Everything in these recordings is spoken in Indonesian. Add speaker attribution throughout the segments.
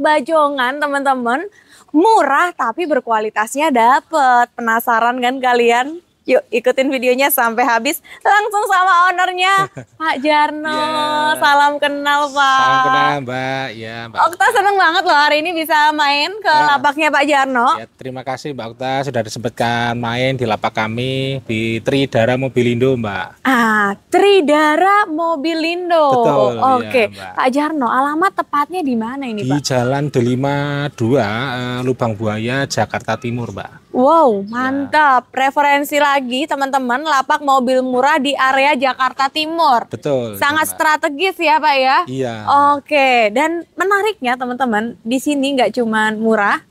Speaker 1: bajongan teman-teman. Murah tapi berkualitasnya dapet. Penasaran kan kalian? Yuk ikutin videonya sampai habis langsung sama ownernya Pak Jarno. Yeah. Salam kenal Pak. Salam kenal
Speaker 2: Mbak. Ya Mbak.
Speaker 1: Okta seneng banget loh hari ini bisa main ke ya. lapaknya Pak Jarno. Ya,
Speaker 2: terima kasih Mbak Okta sudah disebutkan main di lapak kami di Tridara Mobilindo Mbak.
Speaker 1: Ah Tridara Mobilindo. Betul. Iya, Oke ya, Pak Jarno alamat tepatnya di mana ini di Pak? Di
Speaker 2: Jalan Delima 2 eh, Lubang Buaya Jakarta Timur Mbak.
Speaker 1: Wow, ya. mantap. Ya. Referensi lagi teman-teman, lapak mobil murah di area Jakarta Timur.
Speaker 2: Betul. Sangat
Speaker 1: ya, strategis ya, Pak ya? Iya. Oke, dan menariknya teman-teman, di sini nggak cuma murah,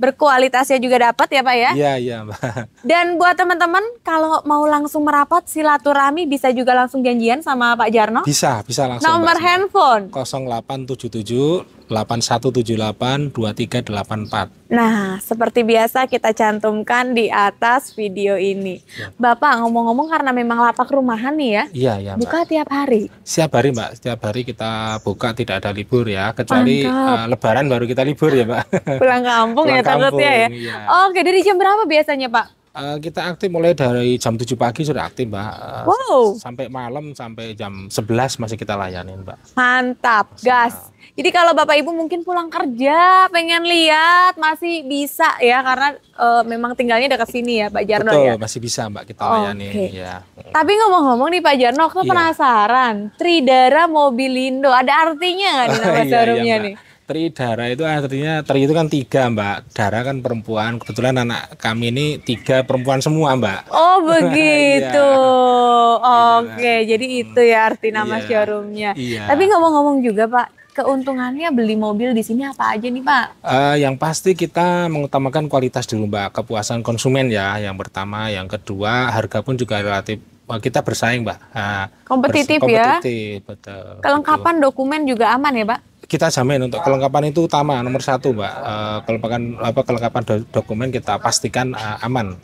Speaker 1: berkualitasnya juga dapat ya, Pak ya? Iya, iya, Mbak. Dan buat teman-teman, kalau mau langsung merapat silaturahmi bisa juga langsung janjian sama Pak Jarno?
Speaker 2: Bisa, bisa langsung. Nomor Mbak, handphone? 0877 empat.
Speaker 1: Nah, seperti biasa kita cantumkan di atas video ini. Ya. Bapak ngomong-ngomong karena memang lapak rumahan nih ya.
Speaker 2: Iya, iya. Buka
Speaker 1: Mbak. tiap hari.
Speaker 2: Setiap hari, Mbak. Setiap hari kita buka tidak ada libur ya, kecuali uh, lebaran baru kita libur ya, Mbak. Pulang kampung ya, Pulang ya takutnya ya. Iya. Oke, dari jam berapa biasanya, Pak? Uh, kita aktif mulai dari jam 7 pagi sudah aktif Mbak. Eh, wow. Sampai malam sampai jam 11 masih kita layanin Mbak.
Speaker 1: Mantap, masih, gas. Uh, Jadi kalau Bapak Ibu mungkin pulang kerja, pengen lihat masih bisa ya karena uh, memang tinggalnya dekat sini ya Pak Jarno Betul, ya.
Speaker 2: masih bisa Mbak kita layani okay. ya.
Speaker 1: Tapi ngomong-ngomong nih Pak Jarno, aku yeah. penasaran. Tridara Mobilindo ada artinya nggak di nama iya, iya, nih?
Speaker 2: Tri darah itu artinya Tri itu kan tiga Mbak. darah kan perempuan. Kebetulan anak kami ini tiga perempuan semua Mbak.
Speaker 1: Oh begitu. Iya. Oke, okay. Iya. jadi itu ya arti nama iya. showroomnya. Iya. Tapi ngomong-ngomong juga Pak, keuntungannya beli mobil di sini apa aja nih Pak?
Speaker 2: Uh, yang pasti kita mengutamakan kualitas dulu Mbak, kepuasan konsumen ya. Yang pertama, yang kedua harga pun juga relatif eh, kita bersaing Mbak. Ah, kompetitif, kompetitif ya. Kompetitif, betul. Kelengkapan
Speaker 1: betul. dokumen juga aman ya Pak?
Speaker 2: kita jamin untuk kelengkapan itu utama nomor satu mbak uh, kelengkapan apa kelengkapan dokumen kita pastikan uh, aman.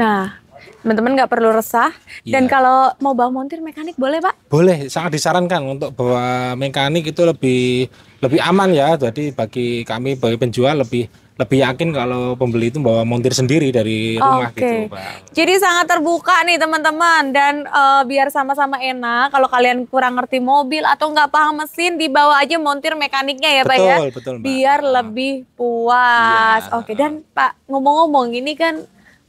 Speaker 1: Nah Teman-teman nggak perlu resah. Ya. Dan iya. kalau mau bawa montir mekanik boleh Pak?
Speaker 2: Boleh, sangat disarankan untuk bawa mekanik itu lebih lebih aman ya. Jadi bagi kami bagi penjual lebih lebih yakin kalau pembeli itu bawa montir sendiri dari rumah okay. gitu,
Speaker 1: Pak. Jadi sangat terbuka nih teman-teman dan uh, biar sama-sama enak. Kalau kalian kurang ngerti mobil atau nggak paham mesin, dibawa aja montir mekaniknya ya, betul, Pak ya. Betul, betul, Biar lebih puas. Ya. Oke, okay. dan Pak ngomong-ngomong ini kan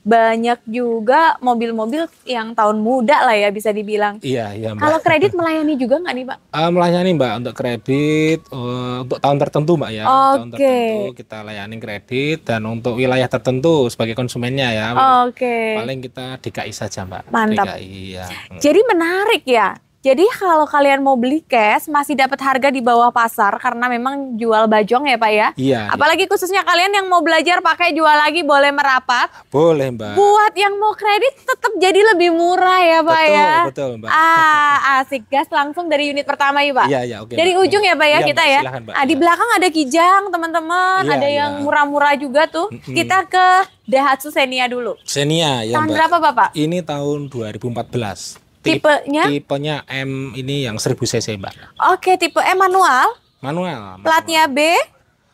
Speaker 1: banyak juga mobil-mobil yang tahun muda lah ya bisa dibilang.
Speaker 2: Iya, iya Mbak. Kalau
Speaker 1: kredit melayani juga nggak nih Pak?
Speaker 2: Uh, ah, melayani Mbak untuk kredit uh, untuk tahun tertentu Mbak ya. Okay. Tahun tertentu kita layani kredit dan untuk wilayah tertentu sebagai konsumennya ya.
Speaker 1: Oke. Okay. Paling
Speaker 2: kita DKI saja Mbak. Mantap. DKI ya.
Speaker 1: Mm. Jadi menarik ya jadi kalau kalian mau beli cash masih dapat harga di bawah pasar karena memang jual bajong ya Pak ya. Iya.
Speaker 2: iya. Apalagi
Speaker 1: iya. khususnya kalian yang mau belajar pakai jual lagi boleh merapat.
Speaker 2: Boleh Mbak. Buat
Speaker 1: yang mau kredit tetap jadi lebih murah ya Pak betul, ya. Betul betul Mbak. Ah asik gas langsung dari unit pertama ya Pak. Iya iya oke. Okay, dari mbak. ujung ya Pak ya, iya, kita mbak, ya. Silahkan, mbak. Ah di iya. belakang ada Kijang teman-teman. Iya, ada iya. yang murah-murah juga tuh. Mm -hmm. Kita ke Daihatsu Xenia dulu.
Speaker 2: Xenia ya Tahun Mbak. berapa Bapak? Ini tahun 2014 tipenya tipenya M ini yang 1000 cc mbak
Speaker 1: oke tipe M manual manual, platnya B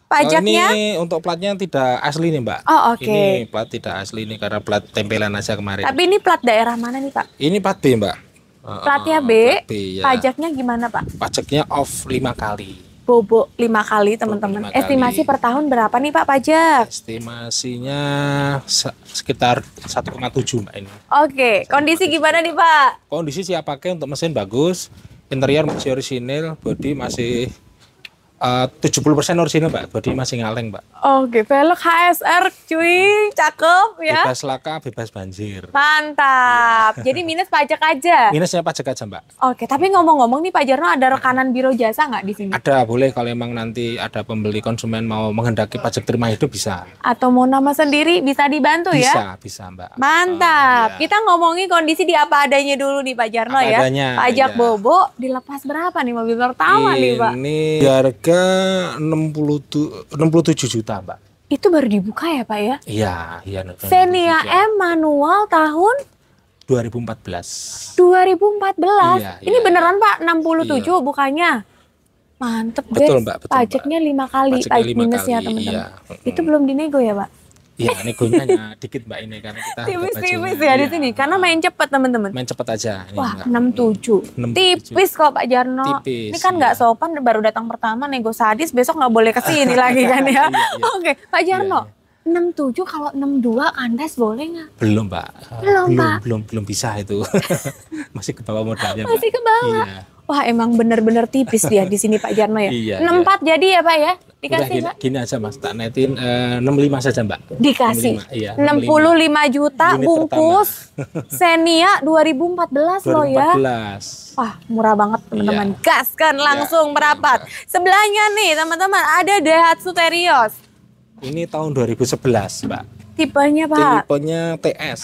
Speaker 1: pajaknya oh, ini
Speaker 2: untuk platnya tidak asli nih mbak oh oke okay. ini plat tidak asli nih karena plat tempelan aja kemarin tapi
Speaker 1: ini plat daerah mana nih pak
Speaker 2: ini plat B mbak platnya ah,
Speaker 1: B, plat B ya. pajaknya gimana pak
Speaker 2: pajaknya off lima kali
Speaker 1: Bobok lima kali teman-teman. Estimasi kali. per tahun berapa nih Pak pajak?
Speaker 2: Estimasinya sekitar 1,7 Mbak ini.
Speaker 1: Oke, kondisi gimana nih Pak?
Speaker 2: Kondisi siap pakai untuk mesin bagus, interior masih orisinil, bodi masih Eh, tujuh puluh persen orisinil mbak body masih ngaleng mbak
Speaker 1: oke velg HSR cuy cakep ya bebas
Speaker 2: laka bebas banjir
Speaker 1: mantap iya. jadi minus pajak aja minusnya
Speaker 2: pajak aja mbak
Speaker 1: oke tapi ngomong-ngomong nih Pak Jarno ada rekanan biro jasa nggak di sini
Speaker 2: ada boleh kalau emang nanti ada pembeli konsumen mau menghendaki pajak terima itu bisa
Speaker 1: atau mau nama sendiri bisa dibantu ya bisa bisa mbak mantap oh, iya. kita ngomongin kondisi di apa adanya dulu nih Pak Jarno apa ya adanya, pajak iya. bobo dilepas berapa nih mobil pertama ini nih Pak
Speaker 2: ini harga harga 67, 67 juta, Mbak.
Speaker 1: Itu baru dibuka ya, Pak ya?
Speaker 2: Iya, iya. Venia M
Speaker 1: manual tahun
Speaker 2: 2014.
Speaker 1: 2014. Iya, Ini iya, beneran iya. Pak 67 iya. bukanya. Mantep betul, guys. Mbak, betul, Pajaknya 5 kali, Pajaknya pajak minusnya teman-teman. Iya. Itu belum dinego ya, Pak?
Speaker 2: Iya, ini negonya dikit Mbak ini karena kita tipis-tipis ya, ya di iya.
Speaker 1: sini karena main cepat teman-teman. Main
Speaker 2: cepat aja. Wah,
Speaker 1: enam tujuh. Tipis kok Pak Jarno. Tipis, ini kan nggak ya. sopan baru datang pertama nego sadis besok nggak boleh ke sini lagi kan ya. iya, iya. Oke, Pak iya, Jarno. Iya, iya. 67 kalau 62 kandas boleh nggak?
Speaker 2: Belum, pak. Belum, belum, Pak. belum, belum bisa itu. Masih ke bawah modalnya, Masih
Speaker 1: ke bawah. Iya. Wah, emang benar-benar tipis dia di sini Pak Jarno ya. Iya, 64 iya. jadi ya, Pak ya? Dikasih Udah,
Speaker 2: gini, gini aja mas, tak netin uh, 65 saja mbak. Dikasih. 65, iya, 65. 65
Speaker 1: juta Unit bungkus Xenia 2014, 2014 loh ya. Wah murah banget iya. teman-teman. Iya. Gas kan langsung iya. merapat. Sebelahnya nih teman-teman ada Daihatsu Terios.
Speaker 2: Ini tahun 2011 mbak.
Speaker 1: Tipenya pak?
Speaker 2: Tipenya TS.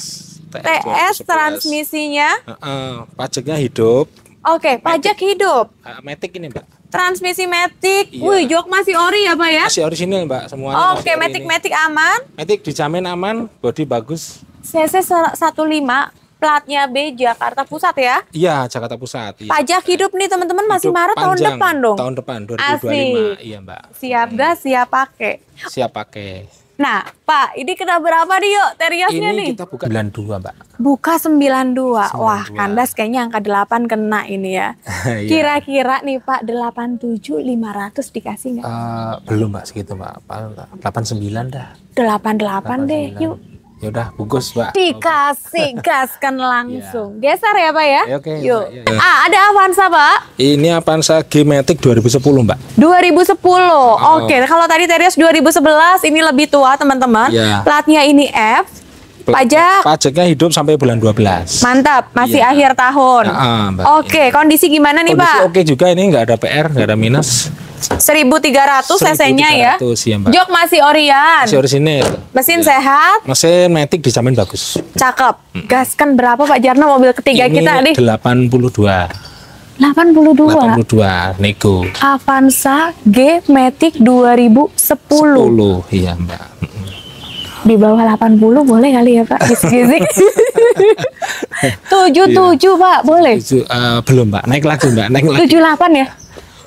Speaker 2: TS, TS transmisinya? Uh, uh, pajaknya hidup.
Speaker 1: Oke, okay, pajak hidup.
Speaker 2: Uh, ah, metik ini mbak
Speaker 1: transmisi Matic. Iya. Wih, jok masih ori ya, Pak ya? Masih
Speaker 2: ori sini, Mbak, semuanya. Oh, Oke, okay. Matic-Matic aman? Matic dijamin aman, bodi bagus.
Speaker 1: CC 15, platnya B Jakarta Pusat ya?
Speaker 2: Iya, Jakarta Pusat. Iya. Pajak
Speaker 1: hidup nih teman-teman masih hidup Maret panjang, tahun depan dong. Tahun
Speaker 2: depan 2025. Asli. Iya, Mbak.
Speaker 1: Siap gas, siap pakai.
Speaker 2: Siap pakai.
Speaker 1: Nah, Pak, ini kena berapa nih yuk teriasnya ini nih? Ini kita
Speaker 2: buka 92, Pak.
Speaker 1: Buka 92. 92. Wah, kandas kayaknya angka 8 kena ini ya. Iya. Kira-kira nih Pak, 87 500 dikasih nggak?
Speaker 2: Uh, belum, Pak, segitu, Pak. 89 dah.
Speaker 1: 88, 88 deh, 9. yuk.
Speaker 2: Ya udah bungkus, Pak. Dikasih
Speaker 1: gaskan langsung. yeah. Geser ya, Pak ya? ya oke. Okay, Yuk. Ya, ya. Ah, ada Avanza, Pak?
Speaker 2: Ini Avanza Gmatic 2010, Mbak.
Speaker 1: 2010. Oh. Oke, okay. kalau tadi Terios 2011, ini lebih tua, teman-teman. Yeah. Platnya ini F
Speaker 2: pajak pajaknya hidup sampai bulan 12
Speaker 1: mantap masih iya. akhir tahun nah, uh, oke okay, kondisi gimana nih kondisi pak oke
Speaker 2: okay juga ini nggak ada PR nggak ada minus
Speaker 1: 1300 cc-nya ya.
Speaker 2: ya Mbak. Jok
Speaker 1: masih Orion. Masih
Speaker 2: orisinil. Mesin ya. sehat. Mesin metik dijamin bagus.
Speaker 1: Cakep. Hmm. Gas kan berapa Pak Jarno mobil ketiga Ini kita nih?
Speaker 2: 82.
Speaker 1: 82. 82 nego. Avanza G Matic 2010. 10, iya, Mbak. Di bawah 80 boleh kali ya, Pak? Gizik. 77, iya.
Speaker 2: Pak, boleh? 7, uh, eh, belum, Mbak. Naik lagi, Mbak. Naik lagi. 78 ya?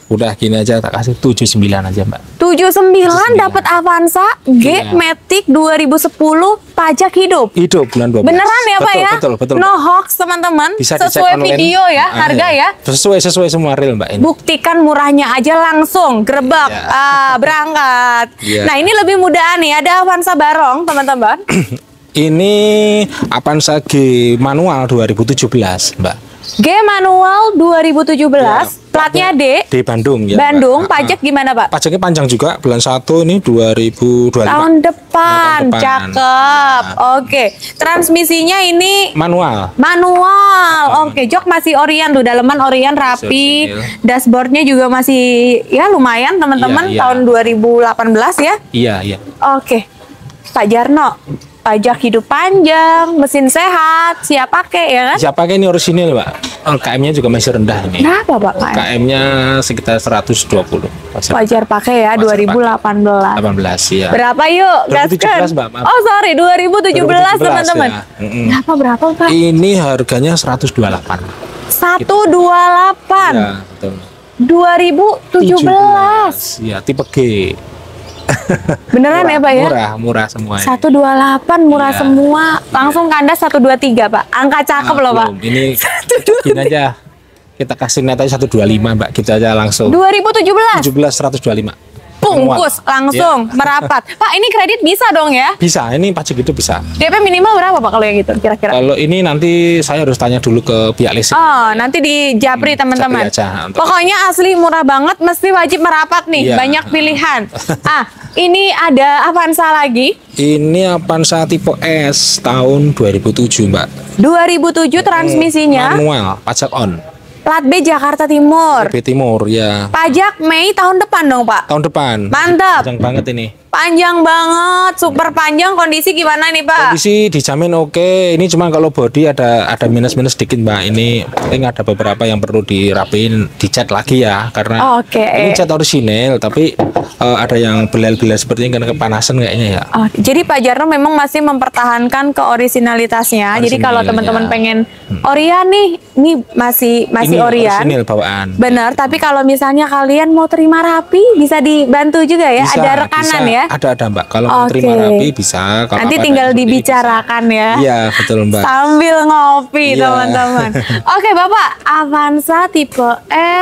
Speaker 2: udah gini aja tak kasih 79 aja mbak
Speaker 1: 79, sembilan dapat Avanza G iya. dua
Speaker 2: Matic 2010 pajak hidup hidup bulan 12 beneran ya pak ya betul betul no
Speaker 1: hoax teman-teman sesuai video ya ah, harga iya. ya.
Speaker 2: sesuai sesuai semua real mbak ini.
Speaker 1: buktikan murahnya aja langsung gerbak ya. ah, berangkat ya. nah ini lebih mudah nih ada Avanza Barong teman-teman
Speaker 2: ini Avanza G manual 2017 mbak
Speaker 1: G manual 2017, ya, platnya D.
Speaker 2: D Bandung ya. Bandung, Pak. pajak nah, gimana, Pak? Pajaknya panjang juga, bulan satu ini 2025. Tahun depan, tahun
Speaker 1: depan. cakep. Nah. Oke, transmisinya ini
Speaker 2: manual.
Speaker 1: Manual. Oke, jok masih orient tuh, daleman orient rapi. Dashboardnya juga masih ya lumayan, teman-teman, ya, ya. tahun 2018 ya. Iya, iya. Oke. Pak Jarno, pajak hidup panjang, mesin sehat, siap pakai ya kan?
Speaker 2: Siap pakai ini orisinil, Pak. Oh, km nya juga masih rendah ini. Kenapa, Pak? km nya sekitar 120. Wajar,
Speaker 1: Wajar pakai ya Wajar 2018.
Speaker 2: 18 ya. Berapa yuk? 2017, kan? Mbak. Maaf. Oh,
Speaker 1: sorry, 2017, teman-teman. Ya. Mm -hmm. Berapa berapa, Pak? Ini
Speaker 2: harganya 128.
Speaker 1: 128. Iya, betul. 2017. 17. Ya, tipe G. Beneran murah, ya Pak ya? Murah, murah semua. 128 murah iya. semua. Langsung iya. kandas 123 Pak. Angka cakep nah, loh Pak. Ini
Speaker 2: gini aja. Kita kasih net aja 125 Mbak. Kita gitu aja langsung. 2017. 17 125 bungkus iya. langsung yeah. merapat.
Speaker 1: Pak, ini kredit bisa dong ya?
Speaker 2: Bisa, ini pajak itu bisa.
Speaker 1: DP minimal berapa Pak kalau yang gitu kira-kira?
Speaker 2: Kalau ini nanti saya harus tanya dulu ke pihak leasing. Oh, nanti di Japri hmm, teman-teman. Hmm, Pokoknya
Speaker 1: asli murah banget mesti wajib merapat nih, yeah. banyak pilihan. ah, ini ada Avanza lagi?
Speaker 2: Ini Avanza tipe S tahun 2007, Mbak.
Speaker 1: 2007 transmisinya? Hmm, manual, pajak on plat B Jakarta Timur.
Speaker 2: B Timur ya.
Speaker 1: Pajak Mei tahun depan dong Pak.
Speaker 2: Tahun depan. Mantap. Panjang banget ini.
Speaker 1: Panjang banget, super hmm. panjang. Kondisi gimana nih Pak?
Speaker 2: Kondisi dijamin oke. Okay. Ini cuma kalau body ada ada minus-minus sedikit Mbak. Ini paling ada beberapa yang perlu dirapiin, dicat lagi ya karena
Speaker 1: okay. ini cat
Speaker 2: orisinil tapi uh, ada yang belal belal seperti ini karena kepanasan kayaknya ya.
Speaker 1: Oh, jadi Pak Jarno memang masih mempertahankan keorisinalitasnya. Jadi kalau teman-teman ya. pengen hmm. Orian nih, ini masih masih ini Orian. Orisinil
Speaker 2: bawaan. Benar,
Speaker 1: tapi kalau misalnya kalian mau terima rapi bisa dibantu juga ya. Bisa, ada rekanan bisa. ya ya?
Speaker 2: Ada ada Mbak. Kalau okay. terima rapi bisa. Kalau Nanti tinggal
Speaker 1: dibicarakan bisa. ya. Iya betul Mbak. Sambil ngopi iya. teman-teman. Ya. Oke Bapak, Avanza tipe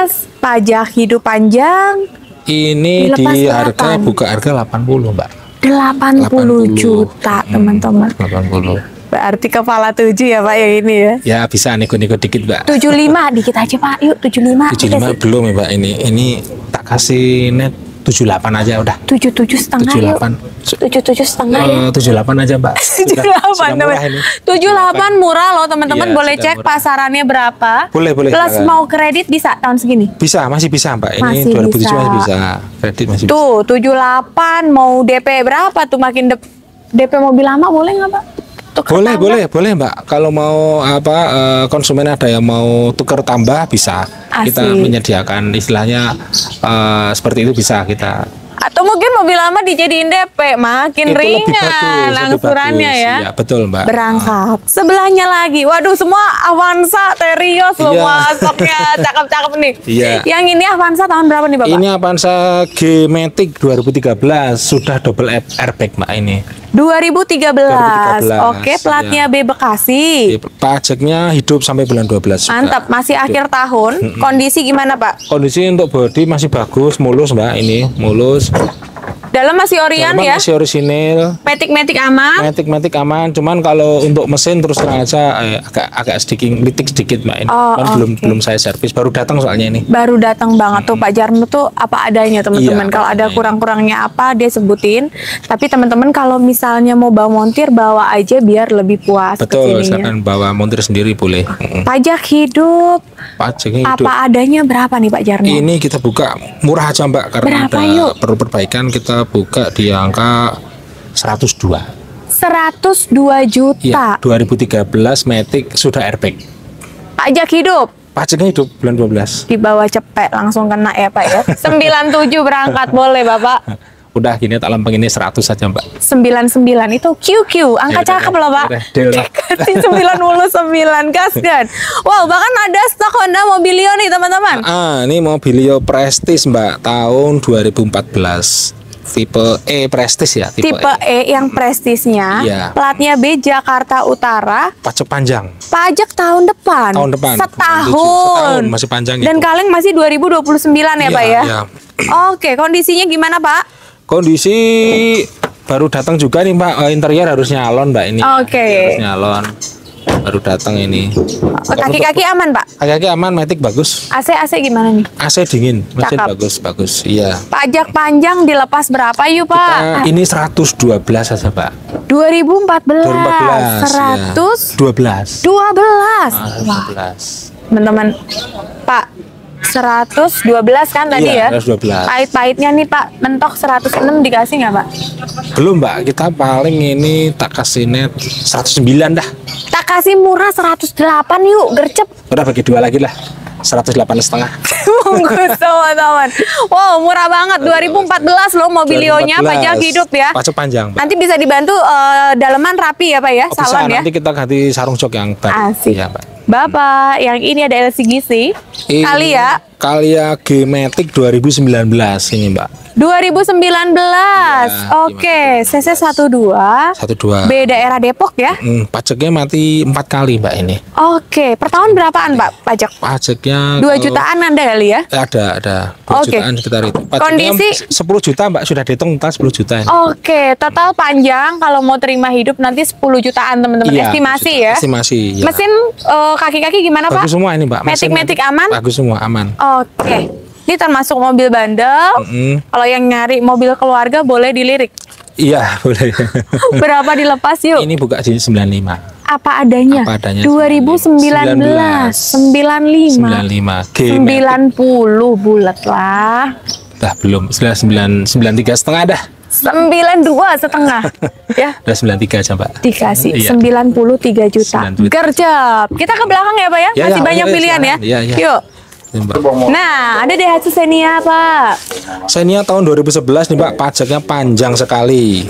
Speaker 1: S, pajak hidup panjang.
Speaker 2: Ini di harga buka harga 80 Mbak.
Speaker 1: 80, 80 juta hmm, teman-teman.
Speaker 2: Hmm, 80.
Speaker 1: Berarti kepala tujuh ya Pak ya ini ya?
Speaker 2: Ya bisa nego-nego dikit Mbak.
Speaker 1: 75 dikit aja Pak, yuk 75.
Speaker 2: 75 belum ya Mbak ini, ini tak kasih net tujuh delapan aja udah. Ya?
Speaker 1: tujuh ya? eh, tujuh setengah. tujuh delapan tujuh tujuh setengah tujuh delapan
Speaker 2: aja, Mbak. tujuh delapan
Speaker 1: tujuh delapan murah loh, teman-teman. Iya, boleh cek murah. pasarannya berapa. Boleh, boleh. Plus mau kredit bisa tahun segini?
Speaker 2: Bisa, masih bisa, Mbak. Ini dua 2007 tujuh masih bisa. Kredit masih tuh,
Speaker 1: bisa. Tuh, delapan mau DP berapa tuh makin DP mobil lama boleh nggak, Pak?
Speaker 2: tukar boleh tambah. boleh boleh mbak kalau mau apa eh, konsumen ada yang mau tukar tambah bisa Asik. kita menyediakan istilahnya uh, seperti itu bisa kita
Speaker 1: atau mungkin mobil lama dijadiin DP makin itu
Speaker 2: ringan angsurannya ya. ya betul mbak
Speaker 1: berangkat sebelahnya lagi waduh semua Avanza Terios iya. semua stoknya cakep-cakep nih iya. yang ini Avanza tahun berapa nih bapak ini
Speaker 2: Avanza G Matic 2013 sudah double airbag mbak ini
Speaker 1: 2013. 2013. Oke, ya. platnya ya. B Bekasi. Iya,
Speaker 2: pajaknya hidup sampai bulan 12. Mantap, masih hidup. akhir
Speaker 1: tahun. Kondisi gimana, Pak?
Speaker 2: Kondisi untuk body masih bagus, mulus, Mbak, ini mulus. Dalam masih Orion Dalam ya? Masih orisinil. Metik-metik aman. Metik-metik aman. Cuman kalau untuk mesin terus terang aja eh, agak agak sedikit litik sedikit mbak ini. Oh, okay. belum belum saya servis. Baru datang soalnya ini.
Speaker 1: Baru datang banget hmm. tuh Pak Jarmo tuh apa adanya iya, teman-teman. Iya, kalau ada kurang-kurangnya apa dia sebutin. Tapi teman-teman kalau misalnya mau bawa montir bawa aja biar lebih puas. Betul. silakan
Speaker 2: bawa montir sendiri boleh. Pajak
Speaker 1: hidup.
Speaker 2: Pajak hidup. Apa
Speaker 1: adanya berapa nih Pak Jarmo? Ini
Speaker 2: kita buka murah aja mbak karena berapa ada yuk? perlu perbaikan kita buka di angka 102
Speaker 1: 102 juta. Ya,
Speaker 2: 2013 Matic sudah airbag.
Speaker 1: Pajak hidup.
Speaker 2: Pajaknya hidup bulan 12.
Speaker 1: Di bawah cepet langsung kena ya, Pak ya. 97 berangkat boleh, Bapak.
Speaker 2: Udah gini tak lempeng ini 100 saja, Mbak.
Speaker 1: 99 itu QQ, angka yaudah, cakep loh, Pak. Dikasih 99 gas dan Wow, bahkan ada stok Honda Mobilio nih, teman-teman.
Speaker 2: Ah, ini Mobilio Prestige, Mbak, tahun 2014 tipe E prestis ya tipe, tipe
Speaker 1: e. e yang prestisnya yeah. platnya B Jakarta Utara
Speaker 2: pajak panjang
Speaker 1: pajak tahun depan tahun depan setahun, setahun
Speaker 2: masih panjang dan itu.
Speaker 1: kaleng masih 2029 ya, ya Pak ya, yeah. oke kondisinya gimana Pak
Speaker 2: kondisi baru datang juga nih Pak eh, interior harus nyalon Mbak ini oke okay. harus nyalon baru datang ini. Oh, kaki-kaki aman pak? Kaki-kaki aman, metik bagus.
Speaker 1: AC AC gimana nih?
Speaker 2: AC dingin, mesin bagus bagus, iya.
Speaker 1: Pajak panjang dilepas berapa yuk pak? Kita, ini
Speaker 2: 112 saja pak.
Speaker 1: 2014. 2014. dua belas. 12. belas. dua 12. Iya. Teman-teman, Pak, 112 kan tadi iya, ya? 112. Pahit-pahitnya nih Pak, mentok 106 dikasih nggak Pak?
Speaker 2: Belum Mbak, kita paling ini tak kasih net 109 dah.
Speaker 1: Tak kasih murah 108 yuk, gercep.
Speaker 2: Udah bagi dua lagi lah. 108 setengah.
Speaker 1: teman-teman. Wow, murah banget. 2014 loh mobilionya, pajak hidup ya. Pajak panjang. Pak. Nanti bisa dibantu uh, daleman rapi ya, Pak ya, oh, salon ya.
Speaker 2: Nanti kita ganti sarung jok yang baru. Asik. Ya, Pak.
Speaker 1: Bapak, yang ini ada LCGC. Ini ya. Kalia.
Speaker 2: Kalia Gematic 2019 ini, Mbak.
Speaker 1: 2019. Ya, Oke, CC 12. 12. B daerah Depok ya?
Speaker 2: Hmm, pajaknya mati empat kali, Mbak ini.
Speaker 1: Oke, per tahun berapaan, Pak, pajak?
Speaker 2: Pajaknya 2 jutaan Anda kali ya? Ada, ada. 2 okay. jutaan sekitar itu. Pajaknya Kondisi 10 juta, Mbak, sudah dihitung total 10 juta Oke,
Speaker 1: Oke, total panjang kalau mau terima hidup nanti 10 jutaan, teman-teman. Ya, estimasi juta. ya.
Speaker 2: Estimasi, ya. Mesin
Speaker 1: uh, kaki-kaki gimana Pak? Bagus semua ini Mbak. Metik-metik aman?
Speaker 2: Bagus semua, aman.
Speaker 1: Oke. Ini termasuk mobil bandel. Mm -hmm. Kalau yang nyari mobil keluarga boleh dilirik.
Speaker 2: Iya, boleh. Berapa dilepas yuk? Ini buka sini 95
Speaker 1: apa adanya. Apa adanya 2019 19. 95 95 G 90 bulat lah.
Speaker 2: Dah belum. tiga setengah dah
Speaker 1: sembilan dua setengah
Speaker 2: ya udah sembilan tiga aja pak dikasih iya.
Speaker 1: sembilan puluh tiga juta kerja kita ke belakang ya pak ya, ya masih ya, banyak ya, ya pilihan ya. Ya, ya yuk
Speaker 2: Nah,
Speaker 1: ada Daihatsu Xenia, Pak.
Speaker 2: Xenia tahun 2011 nih, Pak. Pajaknya panjang sekali.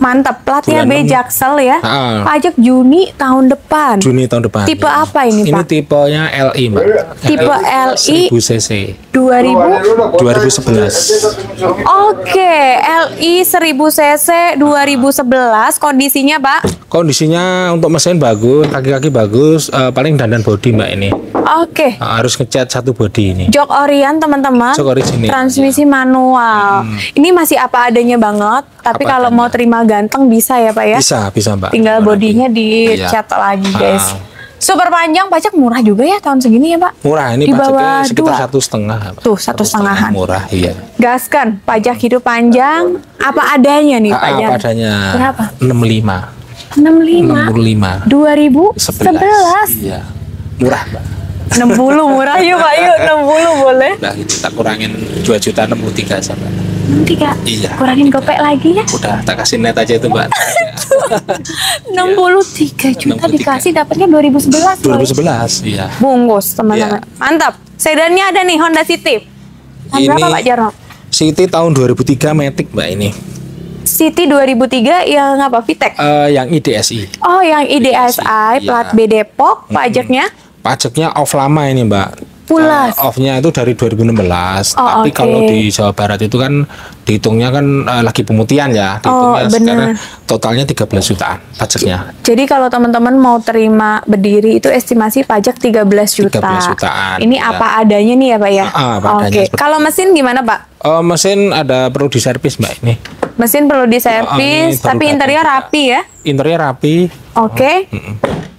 Speaker 2: Mantap, platnya B Jaksel
Speaker 1: ya. Ah, ah. Pajak Juni tahun depan. Juni tahun depan. Tipe ya. apa ini, Pak? Ini
Speaker 2: tipenya LI, Mbak. Tipe LI 1000 cc.
Speaker 1: 2000 2011. Oke, LI 1000 cc 2011 kondisinya, Pak?
Speaker 2: Kondisinya untuk mesin bagus, kaki-kaki bagus, uh, paling dandan bodi, Mbak ini. Oke. Okay. harus ngecat satu satu body ini.
Speaker 1: Jok Orion teman-teman. Jok original. Transmisi ya. manual. Hmm. Ini masih apa adanya banget. Tapi apa kalau adanya. mau terima ganteng bisa ya pak ya. Bisa
Speaker 2: bisa mbak. Tinggal
Speaker 1: bodinya dicat iya. lagi ah. guys. Ah. Super panjang pajak murah juga ya tahun segini ya pak?
Speaker 2: Murah ini pajaknya sekitar dua. satu setengah. Pak.
Speaker 1: Tuh satu, satu setengahan. murah iya. Gaskan pajak hidup panjang apa adanya nih ah, pajak? Apa ya?
Speaker 2: adanya? Berapa? Enam lima.
Speaker 1: Enam lima. Enam lima. Dua ribu sebelas. Iya.
Speaker 2: Murah pak. 60 murah yuk Pak yuk 60 boleh. Nah gitu tak kurangin 2 juta 63 sama.
Speaker 1: 63? Iya. Kurangin gopek lagi ya. Udah
Speaker 2: tak kasih net aja itu Mbak.
Speaker 1: 63 juta 63. Iya. dikasih dapatnya 2011.
Speaker 2: 2011 iya.
Speaker 1: Bungkus teman-teman. Iya. Mantap. Sedannya ada nih Honda City. Tahun ini, berapa Pak Jarno?
Speaker 2: City tahun 2003 Matic Mbak ini.
Speaker 1: City 2003 yang
Speaker 2: apa Vitek? Uh, yang IDSI.
Speaker 1: Oh, yang IDSI, IDSI plat iya. B Depok, iya. pajaknya. mm
Speaker 2: Hmm pajaknya off lama ini mbak Pulas. Uh, offnya itu dari 2016 oh, tapi okay. kalau di Jawa Barat itu kan dihitungnya kan uh, lagi pemutihan ya oh, dihitungnya oh, sekarang totalnya 13 jutaan pajaknya
Speaker 1: jadi kalau teman-teman mau terima berdiri itu estimasi
Speaker 2: pajak 13 juta 13 jutaan ini ya. apa
Speaker 1: adanya nih ya Pak ya uh, uh, oke okay. kalau mesin gimana Pak
Speaker 2: uh, mesin ada perlu diservis Mbak ini
Speaker 1: mesin perlu oh, diservis uh, tapi interior rapi ya
Speaker 2: interior rapi oke okay. uh, uh.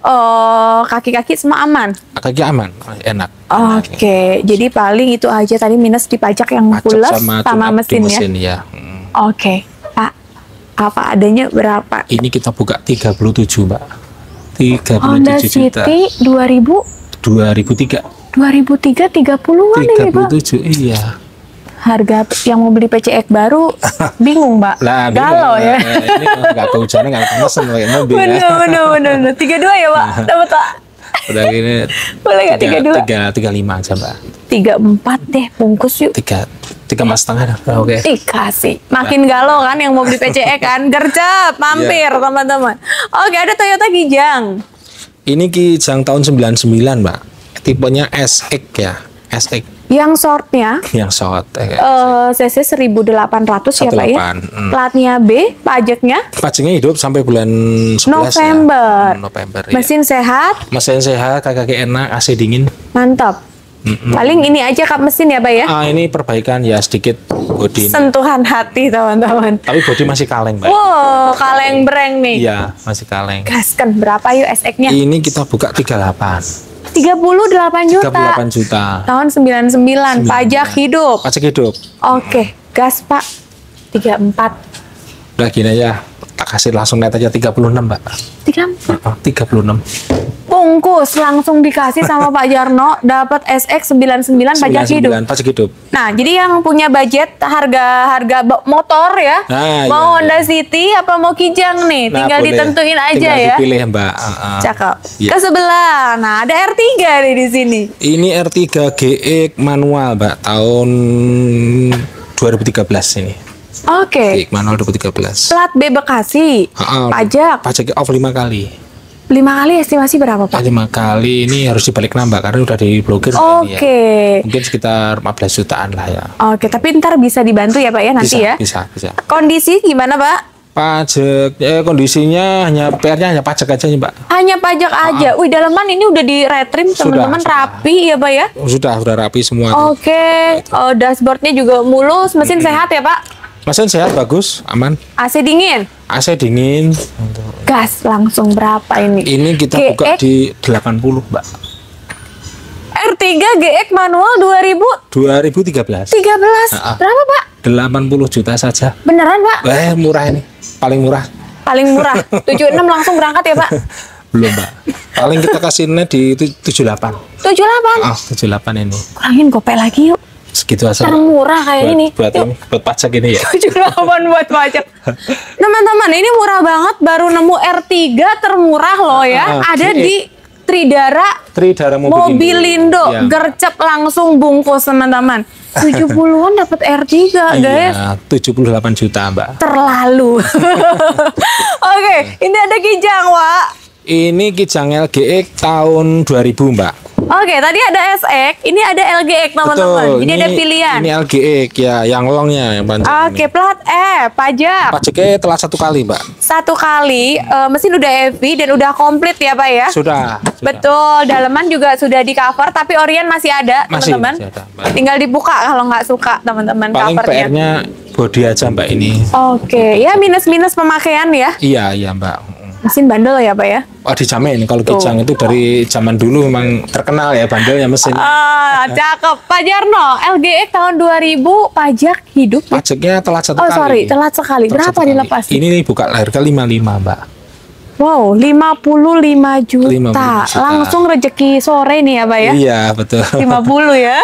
Speaker 1: Oh, kaki-kaki semua aman.
Speaker 2: Kaki aman, enak.
Speaker 1: Oke, okay. jadi paling itu aja tadi minus di pajak yang pulas sama, sama mesin, mesin
Speaker 2: ya. ya. Hmm.
Speaker 1: Oke, okay. Pak, apa adanya
Speaker 2: berapa? Ini kita buka 37, Mbak. 37 Honda juta. City
Speaker 1: 2000
Speaker 2: 2003.
Speaker 1: 2003 30-an
Speaker 2: ini, Pak. iya
Speaker 1: harga yang mau beli PCX baru bingung mbak nah, galau ya, tahu ini nggak
Speaker 2: tahu nggak kemesen seneng mobil ya. bener, ya bener
Speaker 1: bener bener tiga dua ya nah. Pak? dapat tak
Speaker 2: udah gini boleh nggak tiga dua tiga tiga lima aja mbak
Speaker 1: tiga empat deh bungkus
Speaker 2: yuk tiga tiga mas setengah dah nah, oke okay.
Speaker 1: dikasih nah. makin galau kan yang mau beli PCX kan gercep iya. mampir yeah. teman-teman oke ada Toyota Kijang
Speaker 2: ini Kijang tahun sembilan sembilan, mbak tipenya SX ya SX
Speaker 1: yang shortnya?
Speaker 2: Yang short. Eh,
Speaker 1: uh, CC 1800 ya Pak ya? Hmm. Platnya B, pajaknya?
Speaker 2: Pajaknya hidup sampai bulan 11 November. Ya. November hmm, iya. Mesin sehat? Mesin sehat, KKG enak, AC dingin. Mantap. mm Paling
Speaker 1: ini aja kap mesin ya, Pak ya?
Speaker 2: Ah, ini perbaikan ya sedikit bodi.
Speaker 1: Sentuhan hati, teman-teman.
Speaker 2: Tapi bodi masih kaleng, pak.
Speaker 1: Wow, kaleng breng nih. Iya, masih kaleng. Gaskan berapa yuk SX-nya?
Speaker 2: Ini kita buka 38.
Speaker 1: 38 juta. 38 juta. Tahun 99, 99. pajak hidup. Pajak hidup. Oke, okay. gas Pak. 34.
Speaker 2: Udah gini ya tak kasih langsung net aja 36 mbak 36 36
Speaker 1: bungkus langsung dikasih sama Pak Jarno dapat SX 99, 99 pajak hidup pajak hidup nah jadi yang punya budget harga harga motor ya nah, iya, mau iya, Honda iya. City apa mau Kijang nih nah, tinggal boleh. ditentuin aja tinggal ya
Speaker 2: dipilih mbak uh, uh. cakep yeah. ke
Speaker 1: sebelah nah ada R3 nih di sini
Speaker 2: ini R3 GX e manual mbak tahun 2013 ini Oke. Okay. 0213.
Speaker 1: Plat B Bekasi. Uh, uh, pajak.
Speaker 2: Pajak off lima kali.
Speaker 1: Lima kali estimasi berapa Pak? Ya,
Speaker 2: lima kali ini harus dibalik nambah karena sudah diblokir. Ya. Oke. Okay. Ya. Mungkin sekitar 15 jutaan lah ya.
Speaker 1: Oke, okay, tapi ntar bisa dibantu ya Pak ya nanti bisa, ya. Bisa, bisa. Kondisi gimana Pak?
Speaker 2: pajak eh kondisinya hanya PR-nya hanya pajak aja nih pak.
Speaker 1: Hanya pajak Maaf. aja. Wih, dalaman ini udah di retrim teman-teman rapi ya, Pak ya?
Speaker 2: Sudah, sudah rapi semua.
Speaker 1: Oke. Okay. Oh, dashboardnya juga mulus, mesin mm -hmm. sehat ya, Pak?
Speaker 2: Mesin sehat bagus, aman.
Speaker 1: AC dingin.
Speaker 2: AC dingin.
Speaker 1: Gas langsung berapa ini? Ini kita GX. buka
Speaker 2: di 80, Mbak.
Speaker 1: R3 GX manual 2000
Speaker 2: 2013. 13. Nah, berapa, Pak? 80 juta saja. Beneran, Pak? Eh, murah ini. Paling murah.
Speaker 1: Paling murah. 76 langsung berangkat ya, Pak?
Speaker 2: Belum, Pak. Paling kita ini di 78.
Speaker 1: 78. Ah, oh,
Speaker 2: 78 ini.
Speaker 1: Kurangin gopay lagi yuk
Speaker 2: segitu asal termurah buat, ini. buat ini buat pajak ini ya tujuh
Speaker 1: buat pajak teman-teman ini murah banget baru nemu R3 termurah loh ya Okay. Ah, ah, ada di Tridara
Speaker 2: Tridara Indo, Indo. Ya.
Speaker 1: gercep langsung bungkus teman-teman 70-an dapat R3 guys.
Speaker 2: Iya, 78 juta, Mbak.
Speaker 1: Terlalu. Oke, okay, iya. ini ada Kijang, Wak.
Speaker 2: Ini Kijang LGX tahun 2000, Mbak.
Speaker 1: Oke, okay, tadi ada SX, ini ada LGX teman-teman. Ini, ini, ada pilihan. Ini
Speaker 2: LGX ya, yang longnya yang panjang. Oke, okay,
Speaker 1: plat E, pajak. Pajaknya e
Speaker 2: telah satu kali, Mbak.
Speaker 1: Satu kali, uh, mesin udah EV dan udah komplit ya, Pak ya?
Speaker 2: Sudah. sudah.
Speaker 1: Betul, dalaman juga sudah di cover, tapi Orion masih ada, teman-teman. Tinggal dibuka kalau nggak suka, teman-teman. Paling PR-nya
Speaker 2: body aja, Mbak ini.
Speaker 1: Oke, okay. ya minus-minus pemakaian ya?
Speaker 2: Iya, iya, Mbak.
Speaker 1: Mesin bandel ya Pak ya?
Speaker 2: Oh dijamin kalau Kijang oh. itu dari zaman dulu memang terkenal ya bandelnya mesin.
Speaker 1: Oh, cakep. Pak Jarno, LGE tahun 2000 pajak hidup.
Speaker 2: Ya? Pajaknya telat satu oh, kali. Oh sorry,
Speaker 1: telat sekali. Telat Berapa dilepas? Ini nih
Speaker 2: buka harga 55 Mbak.
Speaker 1: Wow, 55 juta. 55 juta. Langsung rezeki sore nih ya, Pak ya? Iya, betul. 50 ya.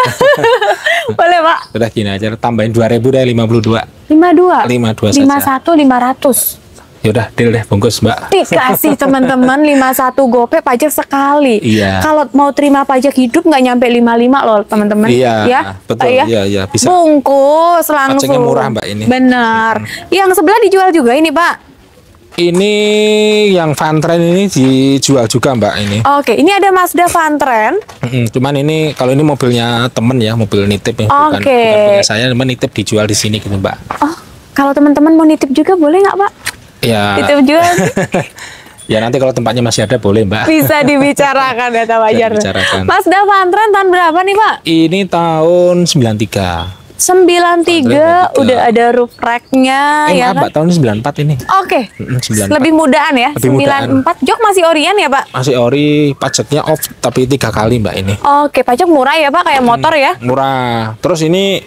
Speaker 1: Boleh, Pak?
Speaker 2: Udah gini aja, tambahin 2000 deh 52.
Speaker 1: 52. 52 saja. 51 500
Speaker 2: yaudah deal deh bungkus mbak dikasih teman-teman
Speaker 1: 51 gopay pajak sekali iya. kalau mau terima pajak hidup nggak nyampe 55 loh teman-teman iya ya betul ya. iya iya bisa bungkus langsung pajaknya murah mbak ini benar yang sebelah dijual juga ini pak
Speaker 2: ini yang trend ini dijual juga Mbak ini.
Speaker 1: Oke, ini ada Mazda Vantren.
Speaker 2: Cuman ini kalau ini mobilnya temen ya, mobil nitip ya, Oke. bukan saya, menitip dijual di sini gitu Mbak. Oh,
Speaker 1: kalau teman-teman mau nitip juga boleh nggak Pak?
Speaker 2: ya itu juga. Ya nanti kalau tempatnya masih ada boleh Mbak. Bisa
Speaker 1: dibicarakan ya Pak Wajar. Mas Davantran tahun berapa nih Pak?
Speaker 2: Ini tahun 93.
Speaker 1: 93, 93. udah ada roof racknya eh, ya maaf,
Speaker 2: kan? Pak, tahun 94 ini.
Speaker 1: Oke. Okay. Lebih mudaan ya. Lebih 94 mudaan. jok masih orian ya, Pak?
Speaker 2: Masih ori, pajaknya off tapi tiga kali, Mbak ini.
Speaker 1: Oke, okay, pajak murah ya, Pak, kayak motor ya?
Speaker 2: Murah. Terus ini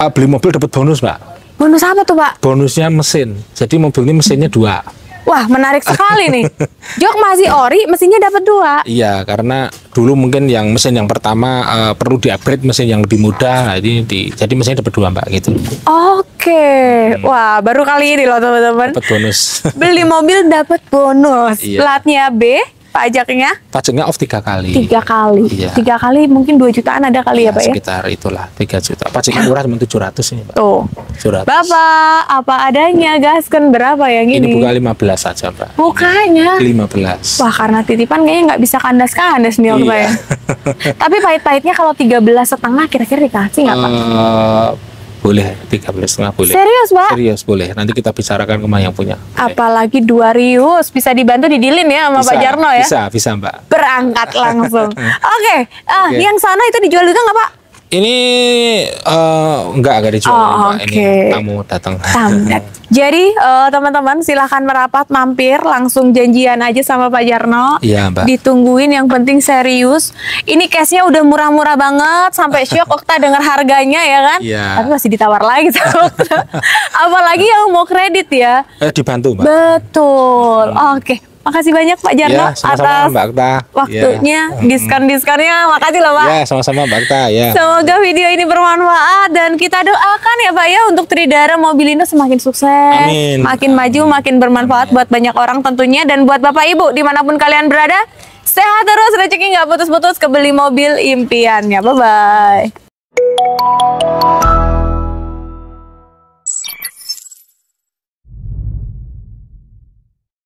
Speaker 2: uh, beli mobil dapat bonus, Mbak.
Speaker 1: Bonus apa tuh Pak?
Speaker 2: Bonusnya mesin. Jadi mobil ini mesinnya dua.
Speaker 1: Wah menarik sekali nih. Jok masih ori, mesinnya dapat dua.
Speaker 2: Iya karena dulu mungkin yang mesin yang pertama uh, perlu diupgrade mesin yang lebih muda, jadi nah, di, jadi mesinnya dapat dua mbak gitu.
Speaker 1: Oke, hmm. wah baru kali ini loh teman-teman.
Speaker 2: Dapat bonus.
Speaker 1: Beli mobil dapat bonus. Iya. Platnya B, pajaknya?
Speaker 2: Pajaknya off tiga kali. Tiga kali. Iya. Tiga
Speaker 1: kali mungkin dua jutaan ada kali ya, ya Pak ya?
Speaker 2: Sekitar itulah tiga juta. Pajaknya murah cuma tujuh ratus ini Pak. Tuh. Tujuh Bapak
Speaker 1: apa adanya gas kan berapa yang ini? Ini buka
Speaker 2: lima belas aja Pak.
Speaker 1: Bukanya?
Speaker 2: Lima belas. Wah
Speaker 1: karena titipan kayaknya nggak bisa kandas kandas nih iya. Pak ya. Iya. Tapi pahit-pahitnya kalau tiga belas setengah kira-kira dikasih nggak Pak?
Speaker 2: Uh, boleh tiga belas setengah boleh serius pak serius boleh nanti kita bicarakan ke yang punya
Speaker 1: apalagi dua rius bisa dibantu didilin ya sama bisa, pak Jarno ya
Speaker 2: bisa bisa mbak
Speaker 1: berangkat langsung oke okay. uh, okay. yang sana itu dijual juga nggak pak
Speaker 2: ini uh, eh, enggak enggak dijual, oh, Okay. ini tamu datang. Tamat.
Speaker 1: Jadi uh, teman-teman silahkan merapat mampir langsung janjian aja sama Pak Jarno. Iya, Mbak. Ditungguin yang penting serius. Ini cashnya udah murah-murah banget sampai syok Okta dengar harganya ya kan? Iya. Tapi masih ditawar lagi sama Okta. Apalagi yang mau kredit ya.
Speaker 2: Eh, dibantu, Mbak.
Speaker 1: Betul. Hmm. Oke. Okay. Makasih banyak Pak Jarno ya, sama -sama, atas Mbak
Speaker 2: Akta. waktunya,
Speaker 1: ya. diskon-diskonnya. Hmm. Makasih loh Pak. Ya,
Speaker 2: sama-sama Mbak Akta. Ya. Semoga
Speaker 1: video ini bermanfaat dan kita doakan ya Pak ya untuk Tridara Mobilindo semakin sukses, Amin. makin Amin. maju, makin bermanfaat Amin. buat banyak orang tentunya dan buat Bapak Ibu dimanapun kalian berada. Sehat terus, rezeki nggak putus-putus, kebeli mobil impiannya. Bye-bye.